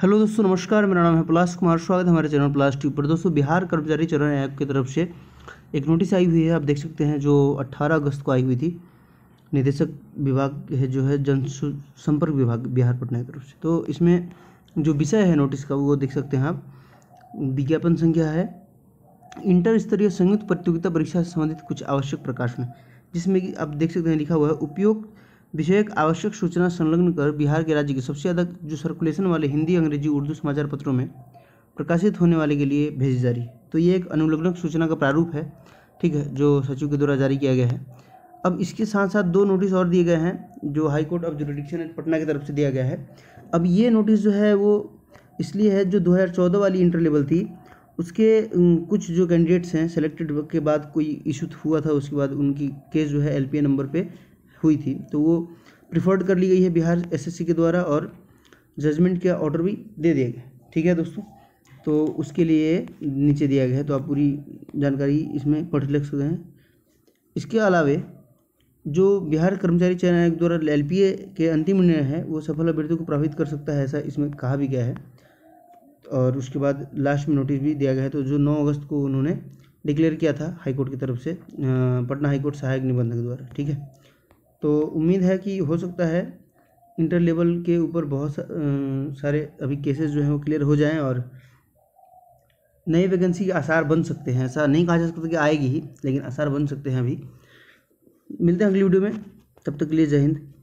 hello दोस्तों नमस्कार मेरा नाम है प्लास कुमार स्वागत है हमारे चैनल प्लास ट्यूब पर दोस्तों बिहार कर्मचारी चरण आयोग की तरफ से एक नोटिस आई हुई है आप देख सकते हैं जो 18 अगस्त को आई हुई थी निदेशक विभाग है जो है जन संपर्क विभाग बिहार पटना की तरफ से तो इसमें जो विषय है नोटिस का वो देख सकते हैं आप विज्ञापन संख्या है इंटर स्तरीय संयुक्त प्रतियोगिता परीक्षा से संबंधित कुछ आवश्यक प्रकाशन जिसमें कि आप देख सकते हैं लिखा हुआ है उपयोग विषयक आवश्यक सूचना संलग्न कर बिहार के राज्य के सबसे ज़्यादा जो सर्कुलेशन वाले हिंदी अंग्रेजी उर्दू समाचार पत्रों में प्रकाशित होने वाले के लिए भेजी जा रही तो ये एक अनुलग्न सूचना का प्रारूप है ठीक है जो सचिव के द्वारा जारी किया गया है अब इसके साथ साथ दो नोटिस और दिए गए हैं जो high court of jurisdiction act Patna की तरफ से दिया गया है अब ये नोटिस जो है वो इसलिए है जो 2014 वाली इंटर लेवल थी उसके कुछ जो कैंडिडेट्स हैं सेलेक्टेड के बाद कोई इशू हुआ था उसके बाद उनकी केस जो है एल नंबर पर हुई थी तो वो प्रिफर्ड कर ली गई है बिहार एसएससी के द्वारा और जजमेंट का ऑर्डर भी दे दिया गया ठीक है दोस्तों तो उसके लिए नीचे दिया गया है तो आप पूरी जानकारी इसमें पढ़ लिख सकते हैं इसके अलावे जो बिहार कर्मचारी चयन आयोग द्वारा एल के अंतिम निर्णय है वो सफल अभ्यर्थियों को प्रभावित कर सकता है ऐसा इसमें कहा भी गया है और उसके बाद लास्ट में नोटिस भी दिया गया है तो जो 9 अगस्त को उन्होंने डिक्लेयर किया था हाईकोर्ट की तरफ से पटना हाईकोर्ट सहायक निबंधक द्वारा ठीक है तो उम्मीद है कि हो सकता है इंटर लेवल के ऊपर बहुत सारे अभी केसेस जो हैं वो क्लियर हो जाएं और नई वैकेंसी के आसार बन सकते हैं ऐसा नहीं कहा जा सकता कि आएगी ही लेकिन आसार बन सकते हैं अभी मिलते हैं अगली वीडियो में तब तक के लिए जय हिंद